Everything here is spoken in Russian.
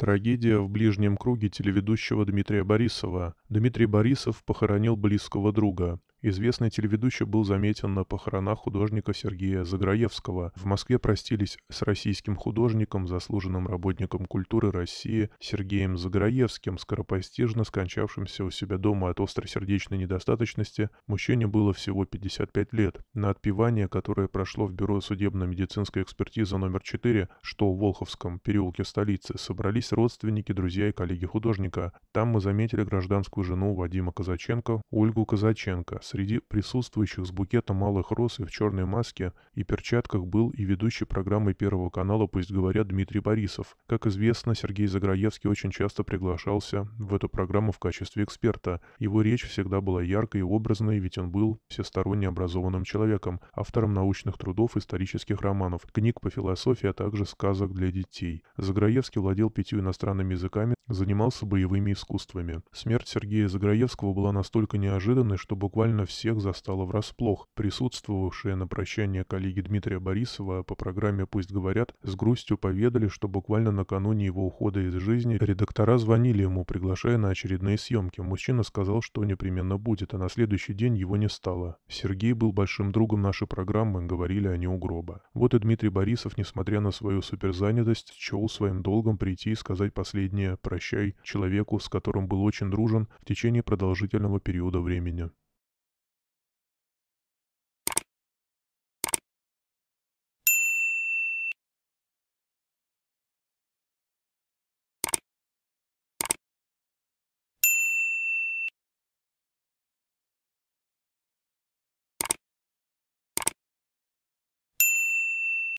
Трагедия в ближнем круге телеведущего Дмитрия Борисова. Дмитрий Борисов похоронил близкого друга. Известный телеведущий был заметен на похоронах художника Сергея Заграевского. В Москве простились с российским художником, заслуженным работником культуры России Сергеем Заграевским, скоропостижно скончавшимся у себя дома от остросердечной недостаточности. Мужчине было всего 55 лет. На отпевание, которое прошло в Бюро судебно-медицинской экспертизы номер 4, что в Волховском переулке столицы, собрались родственники, друзья и коллеги художника. Там мы заметили гражданскую жену Вадима Казаченко, Ольгу Казаченко, Среди присутствующих с букетом малых роз и в черной маске и перчатках был и ведущий программы Первого канала «Пусть говорят» Дмитрий Борисов. Как известно, Сергей Заграевский очень часто приглашался в эту программу в качестве эксперта. Его речь всегда была яркой и образной, ведь он был всесторонне образованным человеком, автором научных трудов, исторических романов, книг по философии, а также сказок для детей. Заграевский владел пятью иностранными языками, занимался боевыми искусствами. Смерть Сергея Заграевского была настолько неожиданной, что буквально буквально всех застала врасплох. Присутствовавшие на прощание коллеги Дмитрия Борисова по программе «Пусть говорят» с грустью поведали, что буквально накануне его ухода из жизни редактора звонили ему, приглашая на очередные съемки. Мужчина сказал, что непременно будет, а на следующий день его не стало. Сергей был большим другом нашей программы, говорили они у гроба. Вот и Дмитрий Борисов, несмотря на свою суперзанятость, чел своим долгом прийти и сказать последнее «прощай» человеку, с которым был очень дружен в течение продолжительного периода времени.